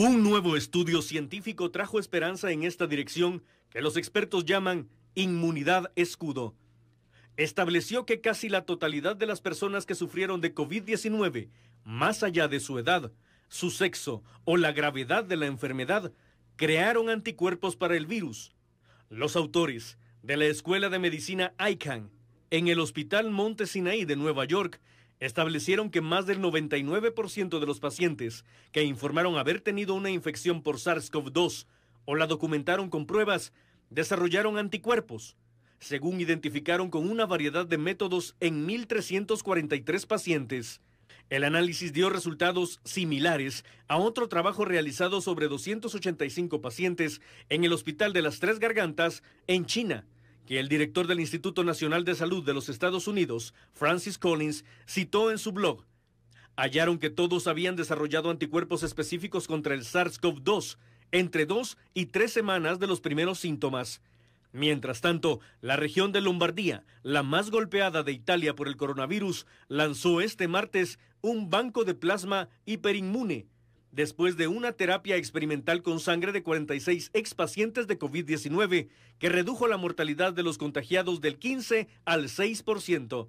Un nuevo estudio científico trajo esperanza en esta dirección que los expertos llaman inmunidad escudo. Estableció que casi la totalidad de las personas que sufrieron de COVID-19, más allá de su edad, su sexo o la gravedad de la enfermedad, crearon anticuerpos para el virus. Los autores de la Escuela de Medicina ICANN en el Hospital Monte Sinaí de Nueva York establecieron que más del 99% de los pacientes que informaron haber tenido una infección por SARS-CoV-2 o la documentaron con pruebas desarrollaron anticuerpos, según identificaron con una variedad de métodos en 1.343 pacientes. El análisis dio resultados similares a otro trabajo realizado sobre 285 pacientes en el Hospital de las Tres Gargantas en China, que el director del Instituto Nacional de Salud de los Estados Unidos, Francis Collins, citó en su blog. Hallaron que todos habían desarrollado anticuerpos específicos contra el SARS-CoV-2 entre dos y tres semanas de los primeros síntomas. Mientras tanto, la región de Lombardía, la más golpeada de Italia por el coronavirus, lanzó este martes un banco de plasma hiperinmune después de una terapia experimental con sangre de 46 expacientes de COVID-19 que redujo la mortalidad de los contagiados del 15 al 6%.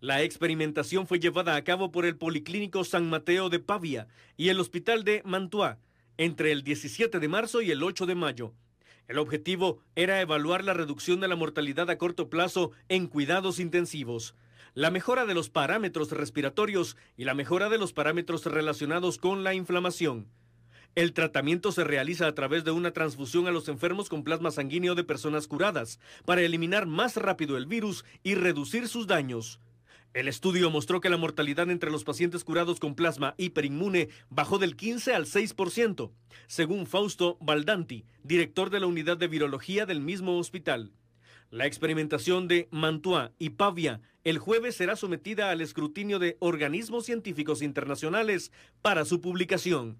La experimentación fue llevada a cabo por el Policlínico San Mateo de Pavia y el Hospital de Mantua entre el 17 de marzo y el 8 de mayo. El objetivo era evaluar la reducción de la mortalidad a corto plazo en cuidados intensivos la mejora de los parámetros respiratorios y la mejora de los parámetros relacionados con la inflamación. El tratamiento se realiza a través de una transfusión a los enfermos con plasma sanguíneo de personas curadas para eliminar más rápido el virus y reducir sus daños. El estudio mostró que la mortalidad entre los pacientes curados con plasma hiperinmune bajó del 15 al 6%, según Fausto Baldanti, director de la unidad de virología del mismo hospital. La experimentación de Mantua y Pavia el jueves será sometida al escrutinio de organismos científicos internacionales para su publicación.